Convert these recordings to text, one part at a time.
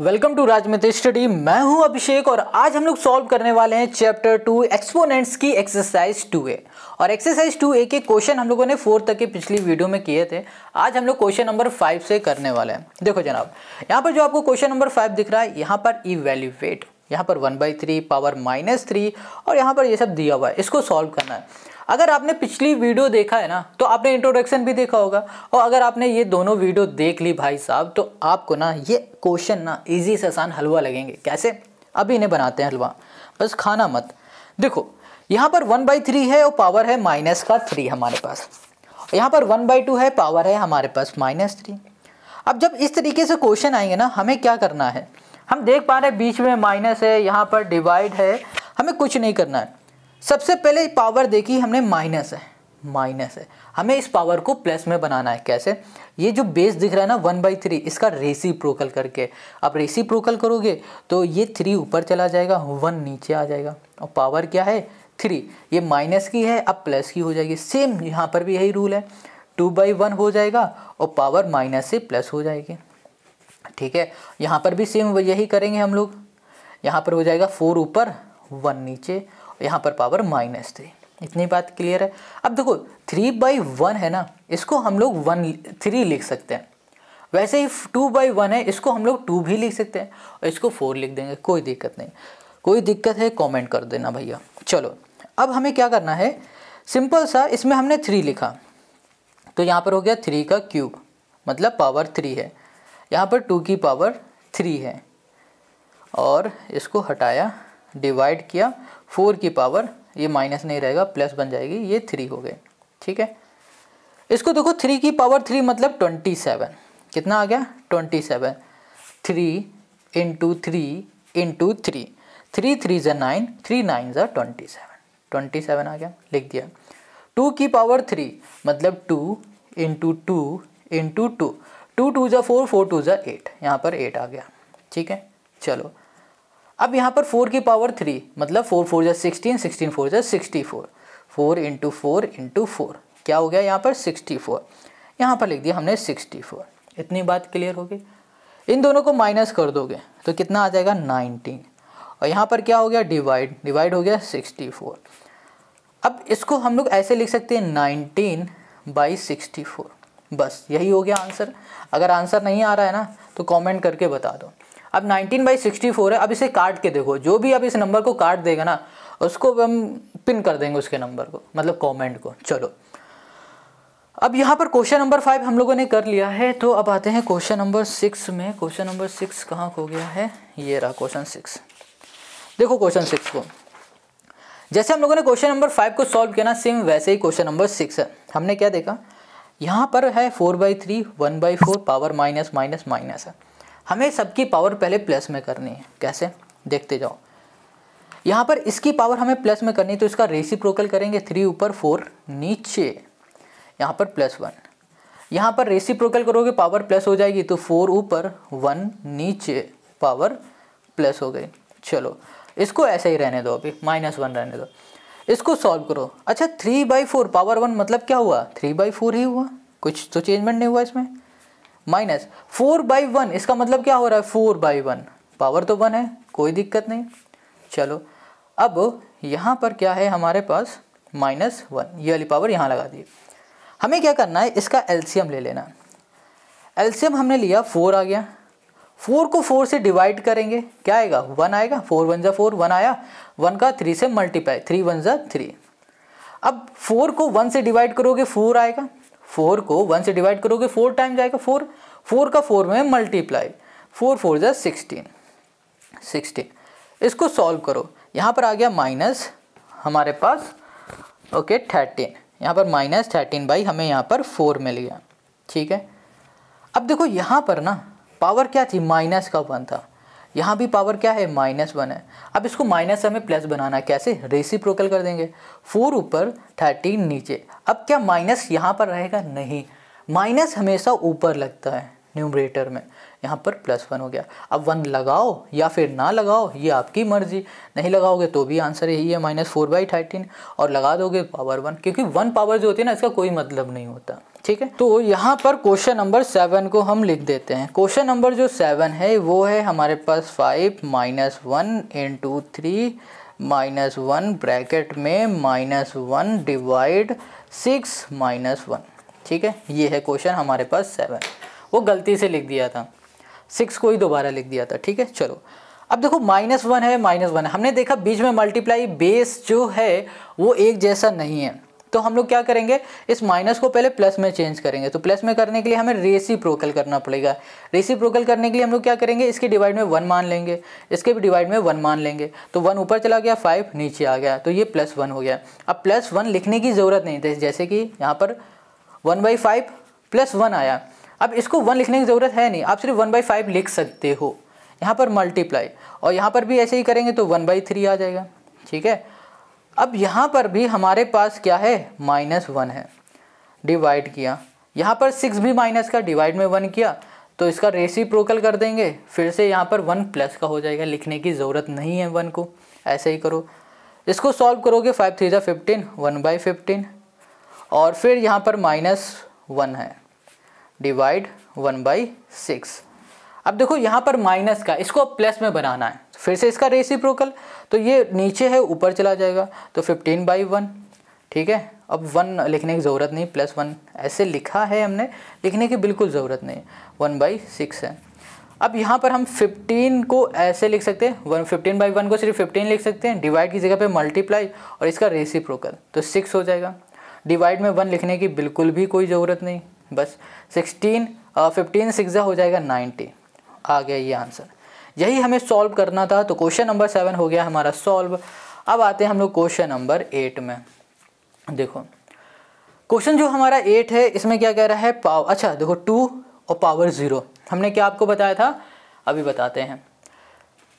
Welcome to राजमित study मैं हूं अभिषेक और आज हम लोग सॉल्व करने वाले हैं चैप्टर टू एक्सपोनेंट्स की एक्सरसाइज टू ए और एक्सरसाइज टू ए के क्वेश्चन हम लोगों ने फोर तक के पिछली वीडियो में किए थे आज हम लोग क्वेश्चन नंबर फाइव से करने वाले हैं देखो जनाब यहाँ पर जो आपको क्वेश्चन नंबर फाइव दिख रहा है यहाँ पर ई वैल्यूट यहाँ पर one by three power minus three और यहाँ पर ये सब दिया हुआ है इसको सॉल्व करना है अगर आपने पिछली वीडियो देखा है ना तो आपने इंट्रोडक्शन भी देखा होगा और अगर आपने ये दोनों वीडियो देख ली भाई साहब तो आपको ना ये क्वेश्चन ना इजी से आसान हलवा लगेंगे कैसे अभी इन्हें बनाते हैं हलवा बस खाना मत देखो यहाँ पर वन बाई थ्री है और पावर है माइनस का थ्री हमारे पास यहाँ पर वन बाई टू है पावर है हमारे पास माइनस थ्री अब जब इस तरीके से क्वेश्चन आएंगे ना हमें क्या करना है हम देख पा रहे हैं बीच में माइनस है यहाँ पर डिवाइड है हमें कुछ नहीं करना है सबसे पहले पावर देखी हमने माइनस है माइनस है हमें इस पावर को प्लस में बनाना है कैसे ये जो बेस दिख रहा है ना वन बाई थ्री इसका रेसी प्रोकल करके आप रेसी प्रोकल करोगे तो ये थ्री ऊपर चला जाएगा वन नीचे आ जाएगा और पावर क्या है थ्री ये माइनस की है अब प्लस की हो जाएगी सेम यहाँ पर भी यही रूल है टू बाई वन हो जाएगा और पावर माइनस से प्लस हो जाएगी ठीक है यहाँ पर भी सेम यही करेंगे हम लोग यहाँ पर हो जाएगा फोर ऊपर वन नीचे यहाँ पर पावर माइनस थ्री इतनी बात क्लियर है अब देखो थ्री बाई वन है ना इसको हम लोग वन थ्री लिख सकते हैं वैसे ही टू बाई वन है इसको हम लोग टू भी लिख सकते हैं और इसको फोर लिख देंगे कोई दिक्कत नहीं कोई दिक्कत है कॉमेंट कर देना भैया चलो अब हमें क्या करना है सिंपल सा इसमें हमने थ्री लिखा तो यहाँ पर हो गया थ्री का क्यूब मतलब पावर थ्री है यहाँ पर टू की पावर थ्री है और इसको हटाया डिवाइड किया फोर की पावर ये माइनस नहीं रहेगा प्लस बन जाएगी ये थ्री हो गई ठीक है इसको देखो थ्री की पावर थ्री मतलब ट्वेंटी सेवन कितना आ गया twenty seven three into three into three three three ज नाइन थ्री नाइन ज ट्वेंटी सेवन ट्वेंटी सेवन आ गया लिख दिया टू की पावर थ्री मतलब two into two into two two two ज फोर फोर टू ज एट यहाँ पर एट आ गया ठीक है चलो अब यहाँ पर फोर की पावर थ्री मतलब फोर फोर जै सिक्सटीन सिक्सटीन फोर जै sixty four four into four into four क्या हो गया यहाँ पर सिक्सटी फोर यहाँ पर लिख दिया हमने सिक्सटी फोर इतनी बात क्लियर होगी इन दोनों को माइनस कर दोगे तो कितना आ जाएगा नाइनटीन और यहाँ पर क्या हो गया डिवाइड डिवाइड हो गया सिक्सटी फोर अब इसको हम लोग ऐसे लिख सकते हैं नाइनटीन बाई सिक्सटी फोर बस यही हो गया आंसर अगर आंसर नहीं आ रहा है ना तो कमेंट करके बता दो अब नाइनटीन बाई सिक्सटी फोर है अब इसे काट के देखो जो भी अब इस नंबर को काट देगा ना उसको हम पिन कर देंगे उसके नंबर को मतलब कॉमेंट को चलो अब यहाँ पर क्वेश्चन नंबर फाइव हम लोगों ने कर लिया है तो अब आते हैं क्वेश्चन नंबर सिक्स में क्वेश्चन नंबर सिक्स कहाँ खो गया है ये रहा क्वेश्चन सिक्स देखो क्वेश्चन सिक्स को जैसे हम लोगों ने क्वेश्चन नंबर फाइव को सॉल्व किया ना सेम वैसे ही क्वेश्चन नंबर सिक्स है हमने क्या देखा यहाँ पर है four by three one by four power minus minus minus है हमें सबकी पावर पहले प्लस में करनी है कैसे देखते जाओ यहाँ पर इसकी पावर हमें प्लस में करनी है तो इसका रेसिप्रोकल करेंगे थ्री ऊपर फोर नीचे यहाँ पर प्लस वन यहाँ पर रेसिप्रोकल करोगे पावर प्लस हो जाएगी तो फोर ऊपर वन नीचे पावर प्लस हो गई चलो इसको ऐसे ही रहने दो अभी माइनस वन रहने दो इसको सॉल्व करो अच्छा three by four power one मतलब क्या हुआ थ्री बाई फोर ही हुआ कुछ तो चेंजमेंट नहीं हुआ इसमें माइनस फोर बाई वन इसका मतलब क्या हो रहा है फोर बाई वन पावर तो वन है कोई दिक्कत नहीं चलो अब यहाँ पर क्या है हमारे पास माइनस वन ये वाली पावर यहाँ लगा दी हमें क्या करना है इसका एल्शियम ले लेना एल्सीयम हमने लिया फोर आ गया फोर को फोर से डिवाइड करेंगे क्या आएगा वन आएगा फोर वन ज़ा फोर वन आया वन का थ्री से मल्टीप्लाई थ्री वन ज़ा थ्री अब फोर को वन से डिवाइड करोगे फोर आएगा फोर को वन से डिवाइड करोगे फोर टाइम जाएगा फोर फोर का फोर में मल्टीप्लाई फोर फोर जै सिक्सटीन सिक्सटीन इसको सॉल्व करो यहाँ पर आ गया माइनस हमारे पास ओके थर्टीन यहाँ पर माइनस थर्टीन बाई हमें यहाँ पर फोर मिल गया ठीक है अब देखो यहाँ पर ना पावर क्या थी माइनस का वन था यहाँ भी पावर क्या है माइनस वन है अब इसको माइनस हमें प्लस बनाना है कैसे रेसिप्रोकल कर देंगे फोर ऊपर थर्टीन नीचे अब क्या माइनस यहाँ पर रहेगा नहीं माइनस हमेशा ऊपर लगता है न्यूमरेटर में यहाँ पर प्लस वन हो गया अब वन लगाओ या फिर ना लगाओ ये आपकी मर्जी नहीं लगाओगे तो भी आंसर यही है माइनस फोर बाई थर्टीन और लगा दोगे पावर वन क्योंकि वन पावर जो होती है ना इसका कोई मतलब नहीं होता ठीक है तो यहाँ पर क्वेश्चन नंबर सेवन को हम लिख देते हैं क्वेश्चन नंबर जो सेवन है वो है हमारे पास five minus one into three minus one bracket में minus one divide six minus one ठीक है ये है क्वेश्चन हमारे पास सेवन वो गलती से लिख दिया था सिक्स को ही दोबारा लिख दिया था ठीक है चलो अब देखो माइनस वन है माइनस वन है हमने देखा बीच में मल्टीप्लाई बेस जो है वो एक जैसा नहीं है तो हम लोग क्या करेंगे इस माइनस को पहले प्लस में चेंज करेंगे तो प्लस में करने के लिए हमें रेसी प्रोकल करना पड़ेगा रेसी प्रोकल करने के लिए हम लोग क्या करेंगे इसके डिवाइड में वन मान लेंगे इसके भी डिवाइड में वन मान लेंगे तो वन ऊपर चला गया फाइव नीचे आ गया तो ये प्लस वन हो गया अब प्लस वन लिखने की ज़रूरत नहीं थी जैसे कि यहाँ पर one by five plus one आया अब इसको वन लिखने की ज़रूरत है नहीं आप सिर्फ वन बाई फाइव लिख सकते हो यहाँ पर मल्टीप्लाई और यहाँ पर भी ऐसे ही करेंगे तो वन बाई थ्री आ जाएगा ठीक है अब यहाँ पर भी हमारे पास क्या है माइनस वन है डिवाइड किया यहाँ पर सिक्स भी माइनस का डिवाइड में वन किया तो इसका रेसी प्रोकल कर देंगे फिर से यहाँ पर वन प्लस का हो जाएगा लिखने की ज़रूरत नहीं है वन को ऐसे ही करो इसको सॉल्व करोगे फाइव थ्री ज़ा फिफ्टीन वन बाई फिफ्टीन और फिर यहाँ पर माइनस वन है डिवाइड वन बाई सिक्स अब देखो यहाँ पर माइनस का इसको अब प्लस में बनाना है फिर से इसका रेसिप्रोकल तो ये नीचे है ऊपर चला जाएगा तो फिफ्टीन बाई वन ठीक है अब वन लिखने की ज़रूरत नहीं प्लस वन ऐसे लिखा है हमने लिखने की बिल्कुल ज़रूरत नहीं वन बाई सिक्स है अब यहाँ पर हम फिफ्टीन को ऐसे लिख सकते हैं वन फिफ्टीन बाई वन को सिर्फ फिफ्टीन लिख सकते हैं डिवाइड की जगह पे मल्टीप्लाई और इसका रेसिप्रोकल तो सिक्स हो जाएगा डिवाइड में वन लिखने की बिल्कुल भी कोई ज़रूरत नहीं बस सिक्सटीन फिफ्टीन सिक्स हो जाएगा नाइन्टी आ गया ये आंसर यही हमें सॉल्व करना था तो क्वेश्चन नंबर सेवन हो गया हमारा सॉल्व अब आते हैं हम लोग क्वेश्चन नंबर एट में देखो क्वेश्चन जो हमारा एट है इसमें क्या कह रहा है पावर अच्छा देखो टू और पावर ज़ीरो हमने क्या आपको बताया था अभी बताते हैं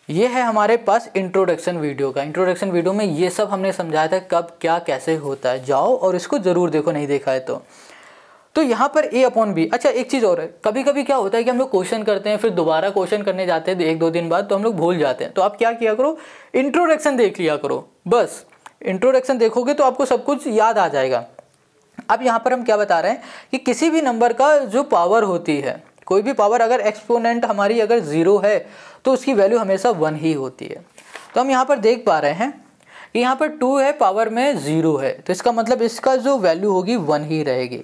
ये है हमारे पास इंट्रोडक्शन वीडियो का इंट्रोडक्शन वीडियो में ये सब हमने समझाया था कब क्या कैसे होता है जाओ और इसको ज़रूर देखो नहीं देखा है तो तो यहाँ पर ए अपॉन बी अच्छा एक चीज़ और है कभी कभी क्या होता है कि हम लोग क्वेश्चन करते हैं फिर दोबारा क्वेश्चन करने जाते हैं एक दो दिन बाद तो हम लोग भूल जाते हैं तो आप क्या किया करो इंट्रोडक्शन देख लिया करो बस इंट्रोडक्शन देखोगे तो आपको सब कुछ याद आ जाएगा अब यहाँ पर हम क्या बता रहे हैं कि किसी भी नंबर का जो पावर होती है कोई भी पावर अगर एक्सपोनेंट हमारी अगर ज़ीरो है तो उसकी वैल्यू हमेशा वन ही होती है तो हम यहाँ पर देख पा रहे हैं कि यहाँ पर टू है पावर में ज़ीरो है तो इसका मतलब इसका जो वैल्यू होगी वन ही रहेगी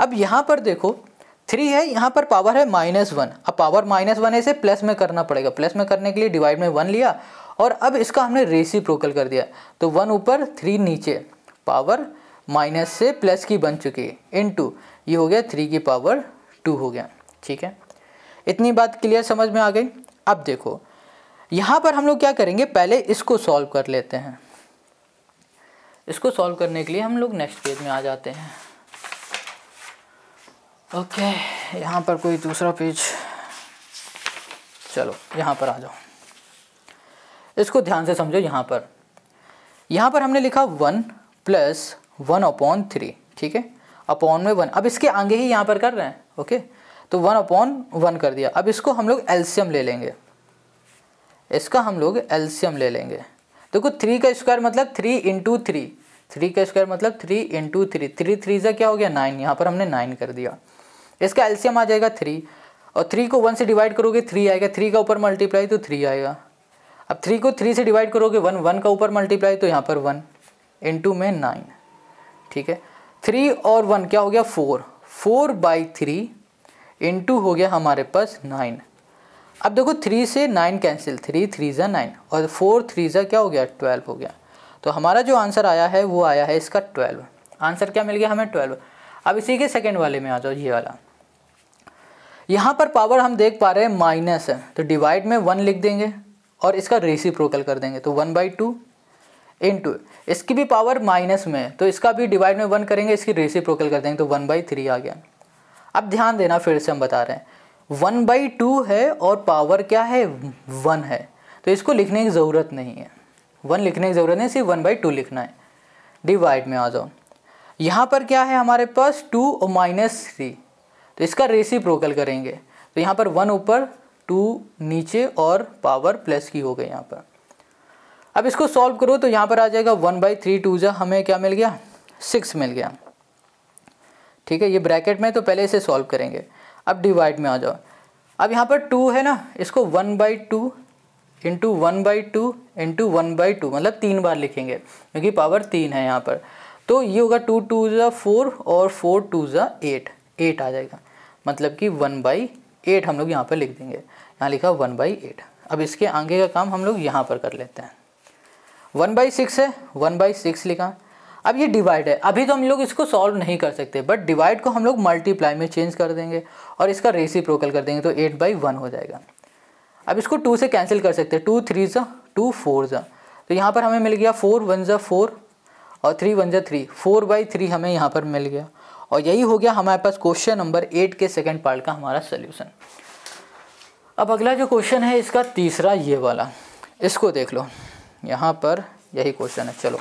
अब यहाँ पर देखो थ्री है यहाँ पर पावर है माइनस वन अब पावर माइनस वन है इसे प्लस में करना पड़ेगा प्लस में करने के लिए डिवाइड में वन लिया और अब इसका हमने प्रोकल कर दिया तो वन ऊपर थ्री नीचे पावर माइनस से प्लस की बन चुकी है इन टू ये हो गया थ्री की पावर टू हो गया ठीक है इतनी बात क्लियर समझ में आ गई अब देखो यहाँ पर हम लोग क्या करेंगे पहले इसको सॉल्व कर लेते हैं इसको सॉल्व करने के लिए हम लोग नेक्स्ट पेज में आ जाते हैं ओके यहाँ पर कोई दूसरा पेज चलो यहाँ पर आ जाओ इसको ध्यान से समझो यहाँ पर यहाँ पर हमने लिखा one plus one upon three ठीक है अपॉन में वन अब इसके आगे ही यहाँ पर कर रहे हैं ओके तो वन अपॉन वन कर दिया अब इसको हम लोग एल्शियम ले लेंगे इसका हम लोग एल्शियम ले लेंगे देखो थ्री का स्क्वायर मतलब थ्री इंटू थ्री थ्री का स्क्वायर मतलब three into three three three से क्या हो गया नाइन यहाँ पर हमने नाइन कर दिया इसका एल्सियम आ जाएगा थ्री और थ्री को वन से डिवाइड करोगे थ्री आएगा थ्री का ऊपर मल्टीप्लाई तो थ्री आएगा अब थ्री को थ्री से डिवाइड करोगे वन वन का ऊपर मल्टीप्लाई तो यहाँ पर वन इन में नाइन ठीक है थ्री और वन क्या हो गया four four by three into हो गया हमारे पास नाइन अब देखो थ्री से नाइन कैंसिल थ्री थ्री ज़ा नाइन और फोर थ्री ज़ा क्या हो गया ट्वेल्व हो गया तो हमारा जो आंसर आया है वो आया है इसका ट्वेल्व आंसर क्या मिल गया हमें ट्वेल्व अब इसी के सेकेंड वाले में आ जाओ ये वाला यहाँ पर पावर हम देख पा रहे हैं माइनस है तो डिवाइड में वन लिख देंगे और इसका रेसिप्रोकल कर देंगे तो one by two into इसकी भी पावर माइनस में है तो इसका भी डिवाइड में वन करेंगे इसकी रेसिप्रोकल कर देंगे तो वन बाई थ्री आ गया अब ध्यान देना फिर से हम बता रहे हैं वन बाई टू है और पावर क्या है वन है तो इसको लिखने की ज़रूरत नहीं है वन लिखने की ज़रूरत नहीं सिर्फ वन बाई टू लिखना है डिवाइड में आ जाओ यहाँ पर क्या है हमारे पास टू और माइनस थ्री तो इसका प्रोकल करेंगे तो यहाँ पर वन ऊपर टू नीचे और पावर प्लस की हो गई यहाँ पर अब इसको सॉल्व करो तो यहाँ पर आ जाएगा वन बाई थ्री टू जा हमें क्या मिल गया सिक्स मिल गया ठीक है ये ब्रैकेट में तो पहले इसे सॉल्व करेंगे अब डिवाइड में आ जाओ अब यहाँ पर टू है ना इसको one by two into one by two into one by two मतलब तीन बार लिखेंगे क्योंकि पावर तीन है यहाँ पर तो ये होगा टू टू ज़ा फोर और फोर टू ज़ा एट एट आ जाएगा मतलब कि वन बाई एट हम लोग यहाँ पर लिख देंगे यहाँ लिखा वन बाई एट अब इसके आगे का काम हम लोग यहाँ पर कर लेते हैं वन बाई सिक्स है वन बाई सिक्स लिखा अब ये डिवाइड है अभी तो हम लोग इसको सॉल्व नहीं कर सकते बट डिवाइड को हम लोग मल्टीप्लाई में चेंज कर देंगे और इसका रेसी प्रोकल कर देंगे तो एट बाई वन हो जाएगा अब इसको टू से कैंसिल कर सकते हैं टू थ्री ज़ा टू फोर ज़ा तो यहाँ पर हमें मिल गया फोर वन ज़ा फोर और थ्री वन जै थ्री फोर बाई थ्री हमें यहाँ पर मिल गया और यही हो गया हमारे पास क्वेश्चन नंबर एट के सेकेंड पार्ट का हमारा सोल्यूशन अब अगला जो क्वेश्चन है इसका तीसरा ये वाला इसको देख लो यहाँ पर यही क्वेश्चन है चलो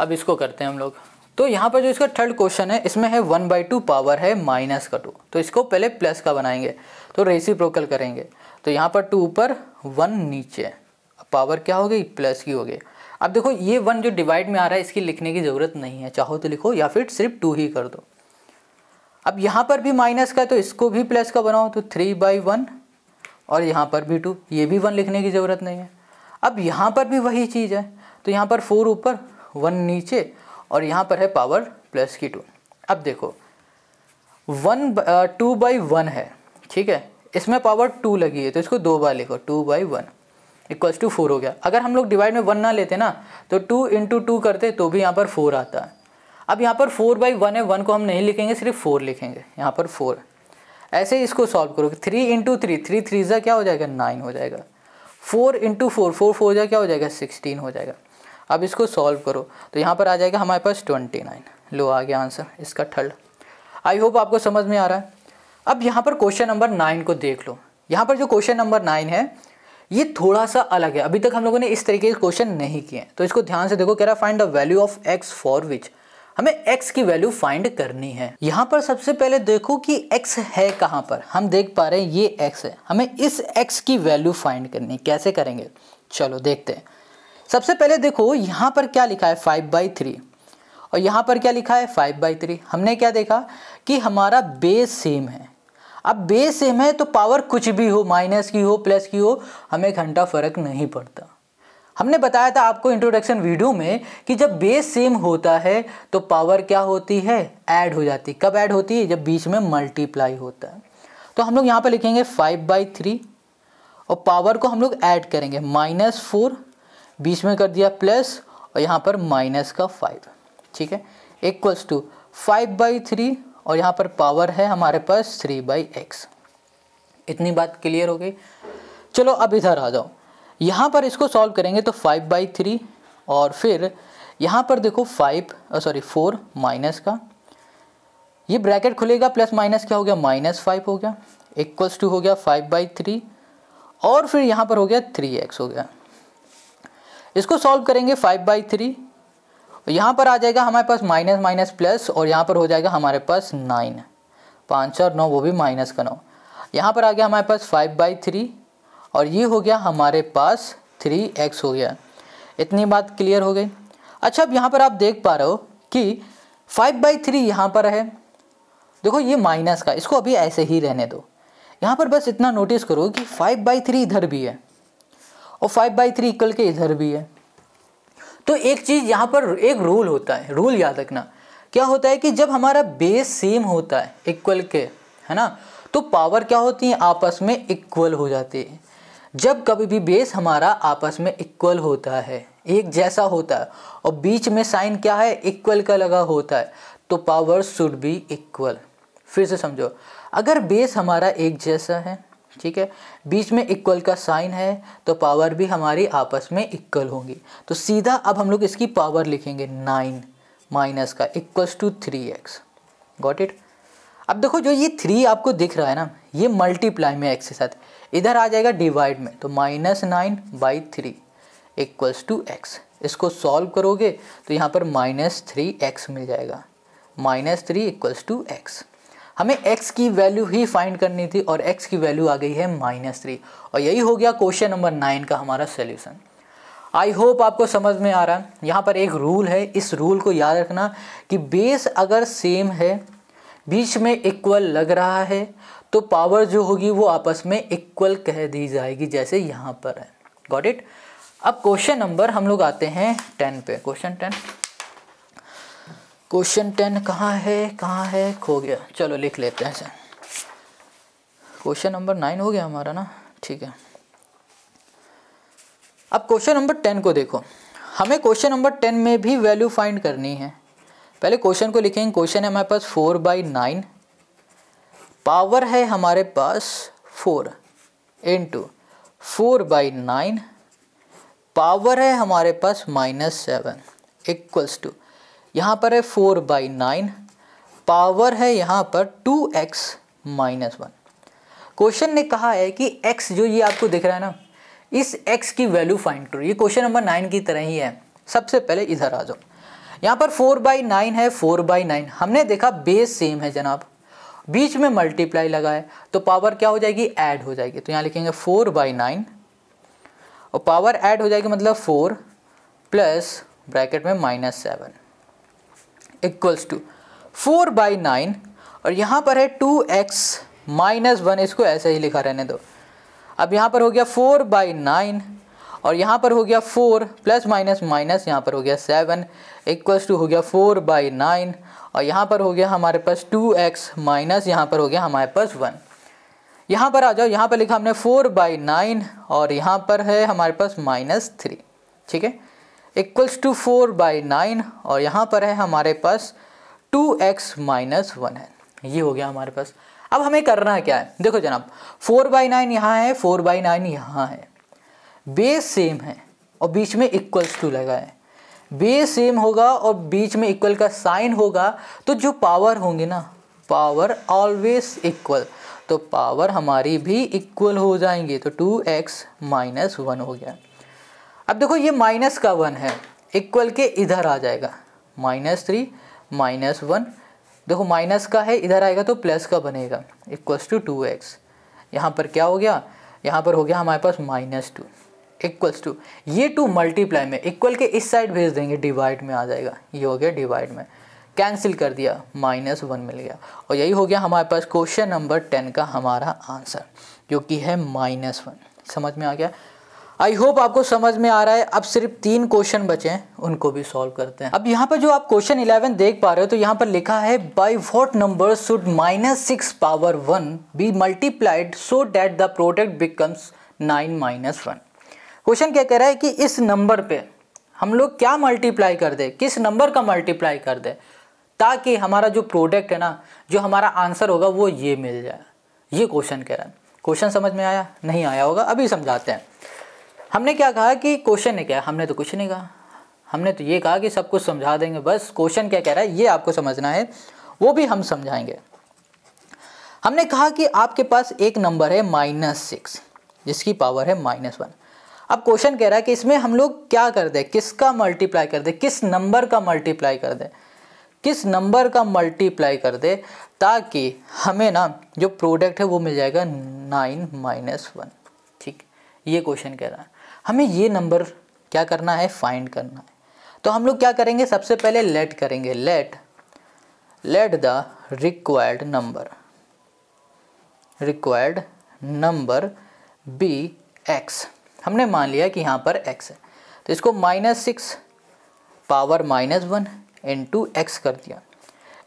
अब इसको करते हैं हम लोग तो यहाँ पर जो इसका थर्ड क्वेश्चन है इसमें है वन बाई टू पावर है माइनस का टू तो इसको पहले प्लस का बनाएंगे तो रेसी प्रोकल करेंगे तो यहाँ पर टू ऊपर वन नीचे पावर क्या हो गई प्लस की होगी अब देखो ये वन जो डिवाइड में आ रहा है इसकी लिखने की ज़रूरत नहीं है चाहो तो लिखो या फिर सिर्फ टू ही कर दो अब यहाँ पर भी माइनस का है तो इसको भी प्लस का बनाओ तो थ्री बाई वन और यहाँ पर भी टू ये भी वन लिखने की ज़रूरत नहीं है अब यहाँ पर भी वही चीज़ है तो यहाँ पर फोर ऊपर वन नीचे और यहाँ पर है पावर प्लस की टू अब देखो वन टू बाई वन है ठीक है इसमें पावर टू लगी है तो इसको दो बार लिखो two by one equals to four हो गया अगर हम लोग डिवाइड में वन ना लेते ना तो टू इंटू टू करते तो भी यहाँ पर फोर आता है अब यहाँ पर फोर बाई वन है वन को हम नहीं लिखेंगे सिर्फ फोर लिखेंगे यहाँ पर फोर ऐसे ही इसको सॉल्व करोगे three into three three three ज़ा क्या हो जाएगा नाइन हो जाएगा four into four four four ज़ा क्या हो जाएगा सिक्सटीन हो जाएगा अब इसको सॉल्व करो तो यहाँ पर आ जाएगा हमारे पास ट्वेंटी नाइन लो आ गया आंसर इसका थर्ड आई होप आपको समझ में आ रहा है अब यहाँ पर क्वेश्चन नंबर नाइन को देख लो यहाँ पर जो क्वेश्चन नंबर नाइन है ये थोड़ा सा अलग है अभी तक हम लोगों ने इस तरीके के क्वेश्चन नहीं किए तो इसको ध्यान से देखो कह रहा find the value of x for which हमें x की वैल्यू फाइंड करनी है यहाँ पर सबसे पहले देखो कि x है कहाँ पर हम देख पा रहे हैं ये x है हमें इस x की वैल्यू फाइंड करनी है कैसे करेंगे चलो देखते हैं सबसे पहले देखो यहाँ पर क्या लिखा है फाइव बाई थ्री और यहाँ पर क्या लिखा है फाइव बाई थ्री हमने क्या देखा कि हमारा बेस सेम है अब बेस सेम है तो पावर कुछ भी हो माइनस की हो प्लस की हो हमें घंटा फ़र्क नहीं पड़ता हमने बताया था आपको इंट्रोडक्शन वीडियो में कि जब बेस सेम होता है तो पावर क्या होती है ऐड हो जाती है कब ऐड होती है जब बीच में मल्टीप्लाई होता है तो हम लोग यहाँ पर लिखेंगे फाइव बाई थ्री और पावर को हम लोग ऐड करेंगे माइनस फोर बीच में कर दिया प्लस और यहाँ पर माइनस का फाइव ठीक है equals to five by three और यहाँ पर पावर है हमारे पास थ्री बाई एक्स इतनी बात क्लियर हो गई चलो अब इधर आ जाओ यहाँ पर इसको सॉल्व करेंगे तो फाइव बाई थ्री और फिर यहाँ पर देखो फाइव सॉरी फोर माइनस का ये ब्रैकेट खुलेगा प्लस माइनस क्या हो गया माइनस फाइव हो गया इक्वल्स टू हो गया फाइव बाई थ्री और फिर यहाँ पर हो गया थ्री एक्स हो गया इसको सॉल्व करेंगे फाइव बाई थ्री तो यहाँ पर आ जाएगा हमारे पास माइनस माइनस प्लस और यहाँ पर हो जाएगा हमारे पास नाइन पाँच और नौ वो भी माइनस का नौ यहाँ पर आ गया हमारे पास फाइव बाई थ्री और ये हो गया हमारे पास थ्री एक्स हो गया इतनी बात क्लियर हो गई अच्छा अब यहाँ पर आप देख पा रहे हो कि फाइव बाई थ्री यहाँ पर है देखो ये माइनस का इसको अभी ऐसे ही रहने दो यहाँ पर बस इतना नोटिस करो कि फाइव बाई थ्री इधर भी है और फाइव बाई थ्री इक्वल के इधर भी है तो एक चीज़ यहाँ पर एक रूल होता है रूल याद रखना क्या होता है कि जब हमारा बेस सेम होता है इक्वल के है ना तो पावर क्या होती है आपस में इक्वल हो जाती है जब कभी भी बेस हमारा आपस में इक्वल होता है एक जैसा होता है और बीच में साइन क्या है इक्वल का लगा होता है तो पावर शुड बी इक्वल फिर से समझो अगर बेस हमारा एक जैसा है ठीक है बीच में इक्वल का साइन है तो पावर भी हमारी आपस में इक्वल होंगी तो सीधा अब हम लोग इसकी पावर लिखेंगे नाइन माइनस का equals to three x got it अब देखो जो ये थ्री आपको दिख रहा है ना ये मल्टीप्लाई में एक्स के साथ इधर आ जाएगा डिवाइड में तो minus nine by three equals to x इसको सॉल्व करोगे तो यहाँ पर माइनस थ्री एक्स मिल जाएगा minus three equals to x हमें x की वैल्यू ही फाइंड करनी थी और x की वैल्यू आ गई है माइनस थ्री और यही हो गया क्वेश्चन नंबर नाइन का हमारा सोल्यूशन आई होप आपको समझ में आ रहा है यहाँ पर एक रूल है इस रूल को याद रखना कि बेस अगर सेम है बीच में इक्वल लग रहा है तो पावर जो होगी वो आपस में इक्वल कह दी जाएगी जैसे यहाँ पर है गॉट इट अब क्वेश्चन नंबर हम लोग आते हैं टेन पे क्वेश्चन टेन क्वेश्चन टेन कहाँ है कहाँ है खो गया चलो लिख लेते हैं सर क्वेश्चन नंबर नाइन हो गया हमारा ना ठीक है अब क्वेश्चन नंबर टेन को देखो हमें क्वेश्चन नंबर टेन में भी वैल्यू फाइंड करनी है पहले क्वेश्चन को लिखेंगे क्वेश्चन है हमारे पास फोर बाई नाइन पावर है हमारे पास four into four by nine power है हमारे पास माइनस सेवन इक्वल्स टू यहाँ पर है फोर बाई नाइन पावर है यहाँ पर two x minus one question ने कहा है कि x जो ये आपको दिख रहा है ना इस x की वैल्यू फाइंड करो ये क्वेश्चन नंबर नाइन की तरह ही है सबसे पहले इधर आ जाओ यहाँ पर फोर बाई नाइन है फोर बाई नाइन हमने देखा बेस सेम है जनाब बीच में मल्टीप्लाई लगाए तो पावर क्या हो जाएगी ऐड हो जाएगी तो यहाँ लिखेंगे फोर बाई नाइन और पावर ऐड हो जाएगी मतलब फोर प्लस ब्रैकेट में minus seven equals to four by nine और यहाँ पर है टू एक्स माइनस वन इसको ऐसे ही लिखा रहने दो अब यहाँ पर हो गया फोर बाई नाइन और यहाँ पर हो गया फोर प्लस माइनस माइनस यहाँ पर हो गया सेवन इक्वल्स टू हो गया फोर बाई नाइन और यहाँ पर हो गया हमारे पास टू एक्स माइनस यहाँ पर हो गया हमारे पास वन यहाँ पर आ जाओ यहाँ पर लिखा हमने फोर बाई नाइन और यहाँ पर है हमारे पास माइनस थ्री ठीक है equals to four by nine और यहाँ पर है हमारे पास टू एक्स माइनस वन है ये हो गया हमारे पास अब हमें करना है क्या है देखो जनाब फोर बाई नाइन यहाँ है फोर बाई नाइन यहाँ है बेस सेम है और बीच में इक्वल्स टू लगा है बेस सेम होगा और बीच में इक्वल का साइन होगा तो जो पावर होंगे ना पावर ऑलवेज इक्वल तो पावर हमारी भी इक्वल हो जाएंगे तो टू एक्स माइनस वन हो गया अब देखो ये माइनस का वन है इक्वल के इधर आ जाएगा माइनस थ्री माइनस वन देखो माइनस का है इधर आएगा तो प्लस का बनेगा इक्वल्स टू टू एक्स यहाँ पर क्या हो गया यहाँ पर हो गया हमारे पास माइनस टू इक्वल्स टू ये टू मल्टीप्लाई में इक्वल के इस साइड भेज देंगे डिवाइड में आ जाएगा ये हो गया डिवाइड में कैंसिल कर दिया माइनस वन मिल गया और यही हो गया हमारे पास क्वेश्चन नंबर टेन का हमारा आंसर जो कि है माइनस वन समझ में आ गया आई होप आपको समझ में आ रहा है अब सिर्फ तीन क्वेश्चन बचे हैं उनको भी सॉल्व करते हैं अब यहाँ पर जो आप क्वेश्चन इलेवन देख पा रहे हो तो यहाँ पर लिखा है by what number should minus six power one be multiplied so that the product becomes nine minus one question क्या कह रहा है कि इस नंबर पे हम लोग क्या मल्टीप्लाई कर दे किस नंबर का मल्टीप्लाई कर दे ताकि हमारा जो प्रोडक्ट है ना जो हमारा आंसर होगा वो ये मिल जाए ये क्वेश्चन कह रहा है क्वेश्चन समझ में आया नहीं आया होगा अभी समझाते हैं हमने क्या कहा कि क्वेश्चन ने क्या हमने तो कुछ नहीं कहा हमने तो ये कहा कि सब कुछ समझा देंगे बस क्वेश्चन क्या कह रहा है ये आपको समझना है वो भी हम समझाएंगे हमने कहा कि आपके पास एक नंबर है माइनस सिक्स जिसकी पावर है माइनस वन अब क्वेश्चन कह रहा है कि इसमें हम लोग क्या कर दें किसका मल्टीप्लाई कर दें किस नंबर का मल्टीप्लाई कर दें किस नंबर का मल्टीप्लाई कर दे ताकि हमें ना जो प्रोडक्ट है वो मिल जाएगा नाइन माइनस वन ठीक ये क्वेश्चन कह रहा है हमें ये नंबर क्या करना है फाइंड करना है तो हम लोग क्या करेंगे सबसे पहले लेट करेंगे let let the required number required number be x हमने मान लिया कि यहाँ पर एक्स है तो इसको minus six power minus one into x कर दिया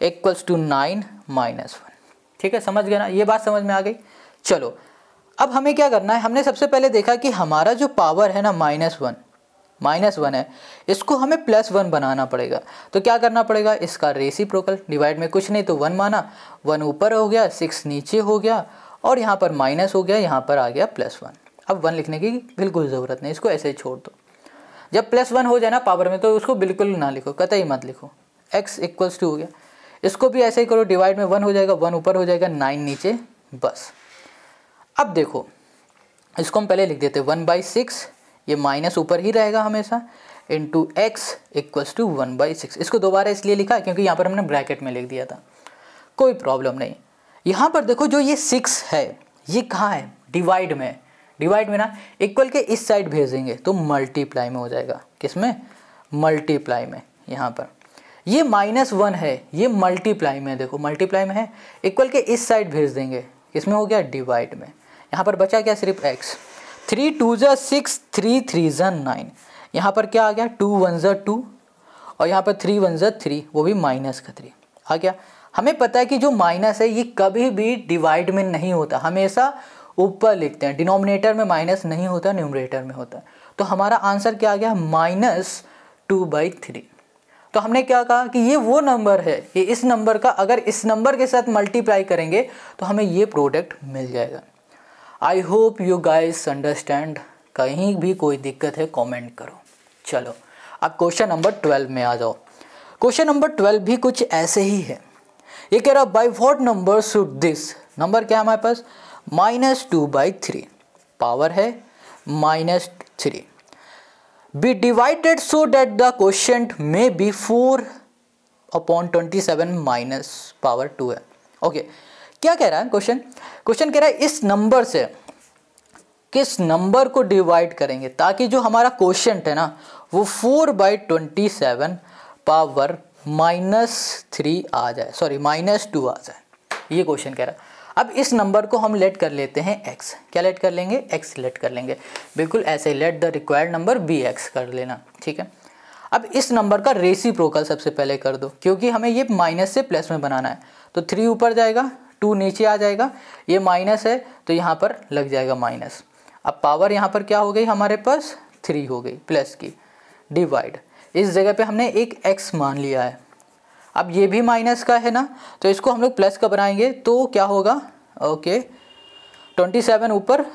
equals to nine minus one ठीक है समझ गया ना ये बात समझ में आ गई चलो अब हमें क्या करना है हमने सबसे पहले देखा कि हमारा जो पावर है ना माइनस वन माइनस वन है इसको हमें प्लस वन बनाना पड़ेगा तो क्या करना पड़ेगा इसका रेसी प्रोकल डिवाइड में कुछ नहीं तो वन माना वन ऊपर हो गया सिक्स नीचे हो गया और यहाँ पर माइनस हो गया यहाँ पर आ गया प्लस वन अब वन लिखने की बिल्कुल ज़रूरत नहीं इसको ऐसे ही छोड़ दो जब प्लस वन हो जाए ना पावर में तो उसको बिल्कुल ना लिखो कतई मत लिखो एक्स इक्वल्स टू हो गया इसको भी ऐसे ही करो डिवाइड में वन हो जाएगा वन ऊपर हो जाएगा नाइन नीचे बस अब देखो इसको हम पहले लिख देते हैं वन बाई सिक्स ये माइनस ऊपर ही रहेगा हमेशा इंटू एक्स इक्व टू वन बाई सिक्स इसको दोबारा इसलिए लिखा है क्योंकि यहाँ पर हमने ब्रैकेट में लिख दिया था कोई प्रॉब्लम नहीं यहाँ पर देखो जो ये सिक्स है ये कहाँ है डिवाइड में डिवाइड में ना इक्वल के इस साइड भेजेंगे तो मल्टीप्लाई में हो जाएगा किस में मल्टीप्लाई में यहाँ पर ये माइनस वन है ये मल्टीप्लाई में देखो मल्टीप्लाई में है इक्वल के इस साइड भेज देंगे इसमें हो गया डिवाइड में यहाँ पर बचा क्या सिर्फ एक्स थ्री टू जो सिक्स थ्री थ्री ज़ा नाइन यहाँ पर क्या आ गया टू वन जो टू और यहाँ पर थ्री वन जो थ्री वो भी माइनस का थ्री आ गया हमें पता है कि जो माइनस है ये कभी भी डिवाइड में नहीं होता हमेशा ऊपर लिखते हैं डिनोमिनेटर में माइनस नहीं होता न्यूमरेटर में होता है तो हमारा आंसर क्या आ गया माइनस टू बाई थ्री तो हमने क्या कहा कि ये वो नंबर है ये इस नंबर का अगर इस नंबर के साथ मल्टीप्लाई करेंगे तो हमें ये प्रोडक्ट मिल जाएगा I hope you guys understand कहीं भी कोई दिक्कत है कमेंट करो चलो अब क्वेश्चन नंबर ट्वेल्व में आ जाओ क्वेश्चन नंबर ट्वेल्व भी कुछ ऐसे ही है ये कह रहा by what number should this number क्या है हमारे पास minus two by three power है minus three be divided so that the question may be four upon twenty seven minus power two है ओके okay. क्या कह रहा है क्वेश्चन क्वेश्चन कह रहा है इस नंबर से किस नंबर को डिवाइड करेंगे ताकि जो हमारा क्वेश्चन है ना वो four by twenty seven power minus three आ जाए सॉरी माइनस टू आ जाए ये क्वेश्चन कह रहा है अब इस नंबर को हम लेट कर लेते हैं एक्स क्या लेट कर लेंगे एक्स लेट कर लेंगे बिल्कुल ऐसे let the required number be x कर लेना ठीक है अब इस नंबर का रेसी प्रोकल सबसे पहले कर दो क्योंकि हमें ये माइनस से प्लस में बनाना है तो थ्री ऊपर जाएगा टू नीचे आ जाएगा ये माइनस है तो यहाँ पर लग जाएगा माइनस अब पावर यहाँ पर क्या हो गई हमारे पास थ्री हो गई प्लस की डिवाइड इस जगह पे हमने एक एक्स मान लिया है अब ये भी माइनस का है ना तो इसको हम लोग प्लस का बनाएंगे तो क्या होगा ओके ट्वेंटी सेवन ऊपर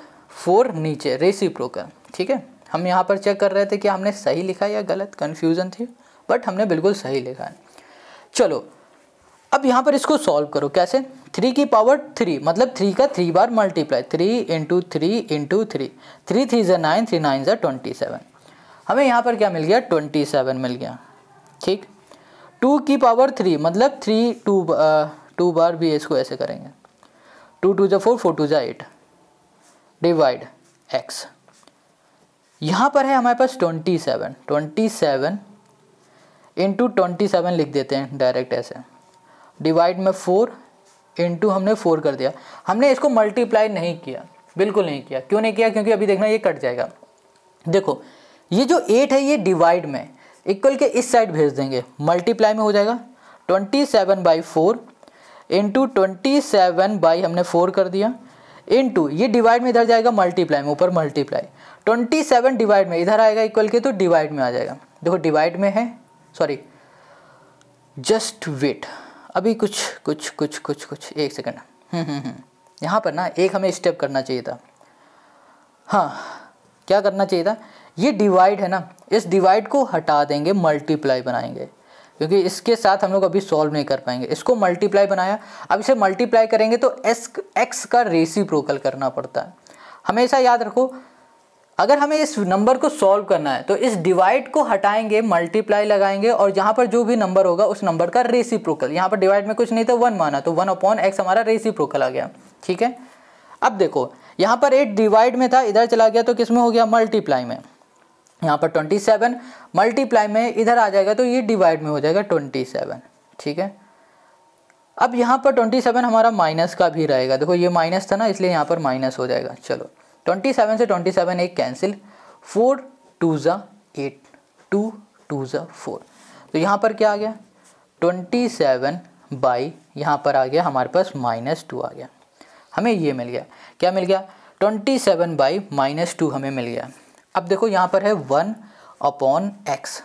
फोर नीचे प्रोकर ठीक है हम यहाँ पर चेक कर रहे थे कि हमने सही लिखा या गलत कन्फ्यूज़न थी बट हमने बिल्कुल सही लिखा है चलो अब यहाँ पर इसको सॉल्व करो कैसे थ्री की पावर थ्री मतलब थ्री का थ्री बार multiply three into three into three three three ज़ा नाइन थ्री नाइन ज़ा ट्वेंटी सेवन हमें यहाँ पर क्या मिल गया ट्वेंटी सेवन मिल गया ठीक टू की पावर थ्री मतलब थ्री टू टू बार भी इसको ऐसे करेंगे टू टू ज़ा फोर फोर टू ज़ा एट डिवाइड एक्स यहाँ पर है हमारे पास twenty seven twenty seven into twenty seven लिख देते हैं डायरेक्ट ऐसे डिवाइड में फोर इंटू हमने फोर कर दिया हमने इसको मल्टीप्लाई नहीं किया बिल्कुल नहीं किया क्यों नहीं किया क्योंकि अभी देखना ये कट जाएगा देखो ये जो एट है ये डिवाइड में इक्वल के इस साइड भेज देंगे मल्टीप्लाई में हो जाएगा twenty seven by four into twenty seven by हमने फोर कर दिया इंटू ये डिवाइड में इधर जाएगा मल्टीप्लाई में ऊपर मल्टीप्लाई ट्वेंटी सेवन डिवाइड में इधर आएगा इक्वल के तो डिवाइड में आ जाएगा देखो डिवाइड में है सॉरी जस्ट वेट अभी कुछ कुछ कुछ कुछ कुछ एक सेकेंड हम्म, हम्म, हम्म। यहाँ पर ना एक हमें स्टेप करना चाहिए था हाँ क्या करना चाहिए था ये डिवाइड है ना इस डिवाइड को हटा देंगे मल्टीप्लाई बनाएंगे क्योंकि इसके साथ हम लोग अभी सॉल्व नहीं कर पाएंगे इसको मल्टीप्लाई बनाया अब इसे मल्टीप्लाई करेंगे तो एस एक्स का रेसी प्रोकल करना पड़ता है हमेशा याद रखो अगर हमें इस नंबर को सॉल्व करना है तो इस डिवाइड को हटाएंगे मल्टीप्लाई लगाएंगे और यहाँ पर जो भी नंबर होगा उस नंबर का रेसिप्रोकल यहाँ पर डिवाइड में कुछ नहीं था वन माना तो वन अपॉन एक्स हमारा रेसिप्रोकल आ गया ठीक है अब देखो यहाँ पर एट डिवाइड में था इधर चला गया तो किस में हो गया मल्टीप्लाई में यहाँ पर ट्वेंटी सेवन मल्टीप्लाई में इधर आ जाएगा तो ये डिवाइड में हो जाएगा ट्वेंटी सेवन ठीक है अब यहाँ पर ट्वेंटी सेवन हमारा माइनस का भी रहेगा देखो ये माइनस था ना इसलिए यहाँ पर माइनस हो जाएगा चलो ट्वेंटी सेवन से ट्वेंटी सेवन एक कैंसिल फोर टू ज़ा एट टू टू ज़ा फोर तो यहाँ पर क्या आ गया ट्वेंटी सेवन बाई यहाँ पर आ गया हमारे पास माइनस टू आ गया हमें ये मिल गया क्या मिल गया twenty seven by minus two हमें मिल गया अब देखो यहाँ पर है वन अपॉन एक्स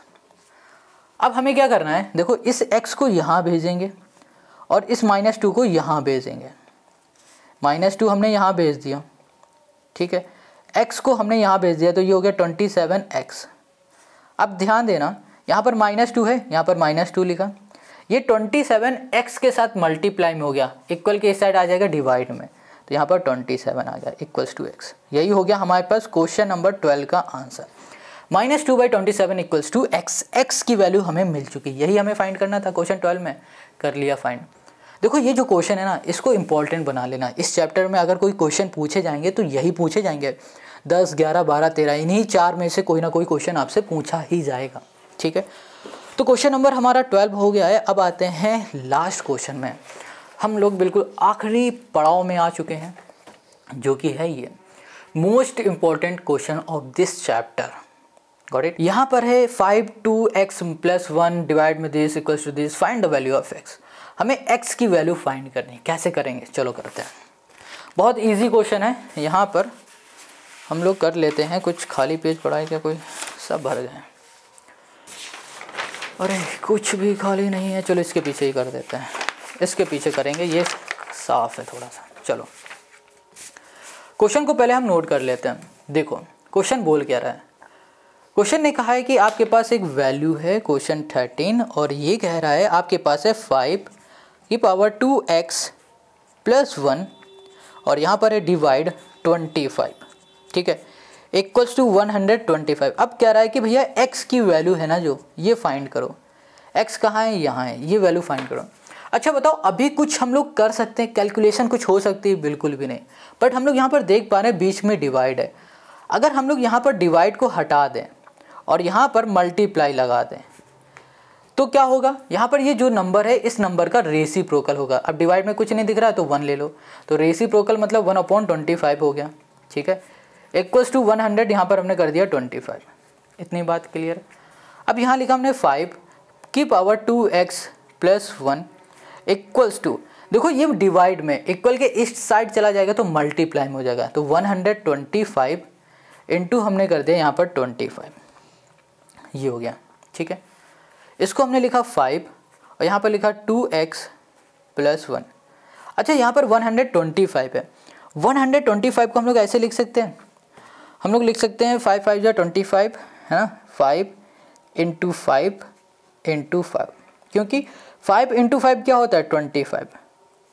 अब हमें क्या करना है देखो इस एक्स को यहाँ भेजेंगे और इस माइनस टू को यहाँ भेजेंगे माइनस टू हमने यहाँ भेज दिया ठीक है एक्स को हमने यहाँ भेज दिया तो ये हो गया ट्वेंटी सेवन एक्स अब ध्यान देना यहाँ पर माइनस टू है यहाँ पर माइनस टू लिखा ये ट्वेंटी सेवन एक्स के साथ मल्टीप्लाई में हो गया इक्वल के इस साइड आ जाएगा डिवाइड में तो यहाँ पर ट्वेंटी सेवन आ गया इक्वल्स टू एक्स यही हो गया हमारे पास क्वेश्चन नंबर ट्वेल्व का answer minus two by twenty seven equals to x x की वैल्यू हमें मिल चुकी यही हमें फाइंड करना था क्वेश्चन ट्वेल्व में कर लिया फाइंड देखो ये जो क्वेश्चन है ना इसको इंपॉर्टेंट बना लेना इस चैप्टर में अगर कोई क्वेश्चन पूछे जाएंगे तो यही पूछे जाएंगे दस ग्यारह बारह तेरह इन्हीं चार में से कोई ना कोई क्वेश्चन आपसे पूछा ही जाएगा ठीक है तो क्वेश्चन नंबर हमारा ट्वेल्व हो गया है अब आते हैं लास्ट क्वेश्चन में हम लोग बिल्कुल आखिरी पड़ाव में आ चुके हैं जो कि है ये most important question of this chapter got it यहाँ पर है five two x plus one divide में this equal to this find the value of x हमें एक्स की वैल्यू फाइंड करनी कैसे करेंगे चलो करते हैं बहुत इजी क्वेश्चन है यहाँ पर हम लोग कर लेते हैं कुछ खाली पेज पढ़ाई क्या कोई सब भर गए अरे कुछ भी खाली नहीं है चलो इसके पीछे ही कर देते हैं इसके पीछे करेंगे ये साफ है थोड़ा सा चलो क्वेश्चन को पहले हम नोट कर लेते हैं देखो क्वेश्चन बोल क्या रहा है क्वेश्चन ने कहा है कि आपके पास एक वैल्यू है क्वेश्चन थर्टीन और ये कह रहा है आपके पास है फाइव की power two x plus one और यहाँ पर है डिवाइड ट्वेंटी फाइव ठीक है equals to one hundred twenty five अब क्या रहा है कि भैया एक्स की वैल्यू है ना जो ये फाइंड करो एक्स कहाँ है यहाँ है ये वैल्यू फाइंड करो अच्छा बताओ अभी कुछ हम लोग कर सकते हैं कैलकुलेशन कुछ हो सकती है बिल्कुल भी नहीं बट हम लोग यहाँ पर देख पा रहे हैं बीच में डिवाइड है अगर हम लोग यहाँ पर डिवाइड को हटा दें और यहाँ पर मल्टीप्लाई लगा दें तो क्या होगा यहाँ पर ये जो नंबर है इस नंबर का रेसी प्रोकल होगा अब डिवाइड में कुछ नहीं दिख रहा है तो वन ले लो तो रेसी प्रोकल मतलब वन अपॉन ट्वेंटी फाइव हो गया ठीक है इक्वल्स टू वन हंड्रेड यहाँ पर हमने कर दिया ट्वेंटी फाइव इतनी बात क्लियर अब यहाँ लिखा हमने फाइव की power two x plus one equals to देखो ये डिवाइड में इक्वल के इस साइड चला जाएगा तो मल्टीप्लाई में हो जाएगा तो one hundred twenty five into हमने कर दिया यहाँ पर ट्वेंटी फाइव ये हो गया ठीक है इसको हमने लिखा फाइव और यहाँ पर लिखा टू एक्स प्लस वन अच्छा यहाँ पर वन हंड्रेड ट्वेंटी फाइव है वन हंड्रेड ट्वेंटी फाइव को हम लोग ऐसे लिख सकते हैं हम लोग लिख सकते हैं फाइव फाइव जो ट्वेंटी फाइव है ना five into five into five क्योंकि फाइव इंटू फाइव क्या होता है ट्वेंटी फाइव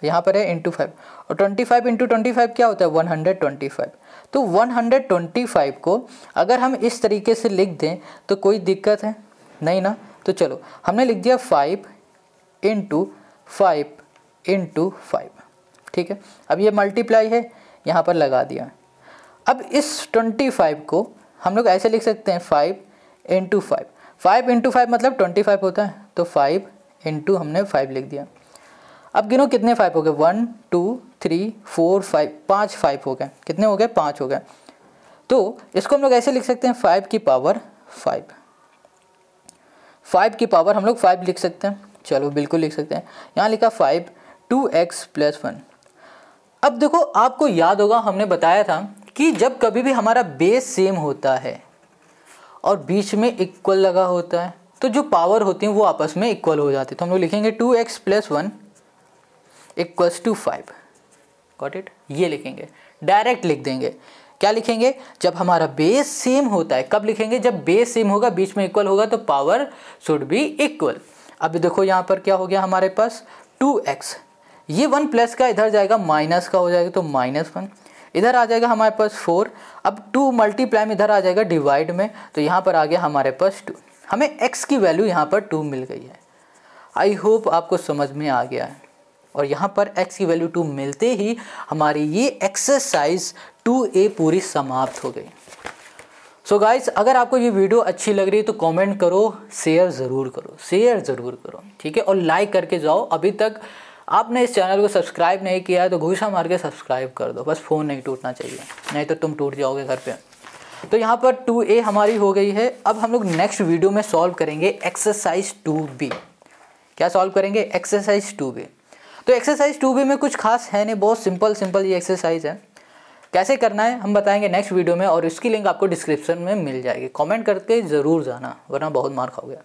यहाँ पर है इंटू फाइव और twenty five into twenty five क्या होता है वन हंड्रेड ट्वेंटी फाइव तो वन हंड्रेड ट्वेंटी फाइव को अगर हम इस तरीके से लिख दें तो कोई दिक्कत है नहीं ना तो चलो हमने लिख दिया five into five into five ठीक है अब ये मल्टीप्लाई है यहाँ पर लगा दिया अब इस ट्वेंटी फाइव को हम लोग ऐसे लिख सकते हैं five into five five into five मतलब ट्वेंटी फाइव होता है तो फाइव इंटू हमने फाइव लिख दिया अब गिनो कितने फाइव हो गए one two three four five पाँच फाइव हो गए कितने हो गए पाँच हो गए तो इसको हम लोग ऐसे लिख सकते हैं फाइव की पावर फाइव फाइव की पावर हम लोग फाइव लिख सकते हैं चलो बिल्कुल लिख सकते हैं यहाँ लिखा five two x plus one अब देखो आपको याद होगा हमने बताया था कि जब कभी भी हमारा बेस सेम होता है और बीच में इक्वल लगा होता है तो जो पावर होती है वो आपस में इक्वल हो जाती है तो हम लोग लिखेंगे two x plus one equals to five got it ये लिखेंगे डायरेक्ट लिख देंगे क्या लिखेंगे जब हमारा बेस सेम होता है कब लिखेंगे जब बेस सेम होगा बीच में इक्वल होगा तो पावर शुड बी इक्वल अब देखो यहाँ पर क्या हो गया हमारे पास टू एक्स ये वन प्लस का इधर जाएगा माइनस का हो जाएगा तो माइनस वन इधर आ जाएगा हमारे पास फोर अब टू मल्टीप्लाई में इधर आ जाएगा डिवाइड में तो यहाँ पर आ गया हमारे पास टू हमें एक्स की वैल्यू यहाँ पर टू मिल गई है आई होप आपको समझ में आ गया है और यहाँ पर एक्स की वैल्यू टू मिलते ही हमारी ये एक्सरसाइज टू ए पूरी समाप्त हो गई सो so गाइस अगर आपको ये वीडियो अच्छी लग रही है तो कमेंट करो शेयर ज़रूर करो शेयर ज़रूर करो ठीक है और लाइक करके जाओ अभी तक आपने इस चैनल को सब्सक्राइब नहीं किया है तो घूसा मार के सब्सक्राइब कर दो बस फ़ोन नहीं टूटना चाहिए नहीं तो तुम टूट जाओगे घर पे तो यहाँ पर टू ए हमारी हो गई है अब हम लोग नेक्स्ट वीडियो में सॉल्व करेंगे एक्सरसाइज टू बी क्या सॉल्व करेंगे एक्सरसाइज टू बी तो एक्सरसाइज टू बी में कुछ खास है नहीं बहुत सिंपल सिंपल ये एक्सरसाइज है कैसे करना है हम बताएंगे नेक्स्ट वीडियो में और इसकी लिंक आपको डिस्क्रिप्शन में मिल जाएगी कॉमेंट करके ज़रूर जाना वरना बहुत मार खाओगे